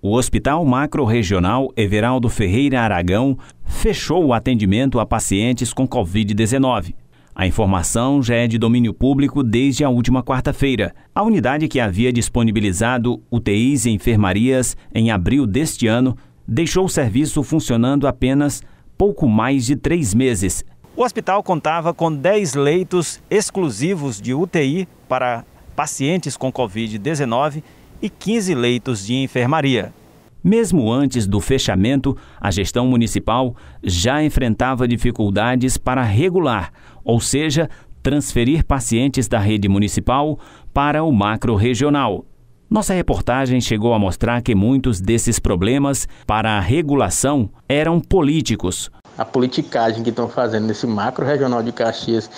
O Hospital Macro-Regional Everaldo Ferreira Aragão fechou o atendimento a pacientes com Covid-19. A informação já é de domínio público desde a última quarta-feira. A unidade que havia disponibilizado UTIs e enfermarias em abril deste ano deixou o serviço funcionando apenas pouco mais de três meses. O hospital contava com 10 leitos exclusivos de UTI para pacientes com Covid-19 e 15 leitos de enfermaria. Mesmo antes do fechamento, a gestão municipal já enfrentava dificuldades para regular, ou seja, transferir pacientes da rede municipal para o macro regional. Nossa reportagem chegou a mostrar que muitos desses problemas para a regulação eram políticos. A politicagem que estão fazendo nesse macro regional de Caxias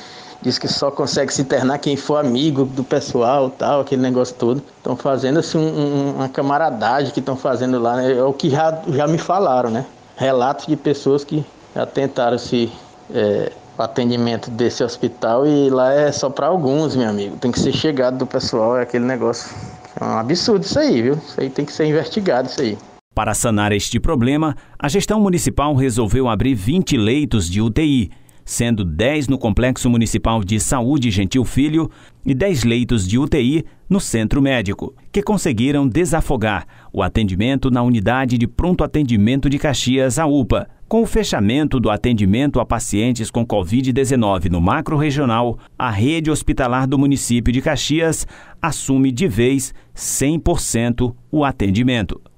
Diz que só consegue se internar quem for amigo do pessoal, tal, aquele negócio todo. Estão fazendo assim um, uma camaradagem que estão fazendo lá, né? é o que já, já me falaram, né? Relatos de pessoas que já tentaram se é, atendimento desse hospital e lá é só para alguns, meu amigo. Tem que ser chegado do pessoal, é aquele negócio. É um absurdo isso aí, viu? Isso aí tem que ser investigado isso aí. Para sanar este problema, a gestão municipal resolveu abrir 20 leitos de UTI sendo 10 no Complexo Municipal de Saúde Gentil Filho e 10 leitos de UTI no Centro Médico, que conseguiram desafogar o atendimento na Unidade de Pronto Atendimento de Caxias, a UPA. Com o fechamento do atendimento a pacientes com Covid-19 no macro regional, a rede hospitalar do município de Caxias assume de vez 100% o atendimento.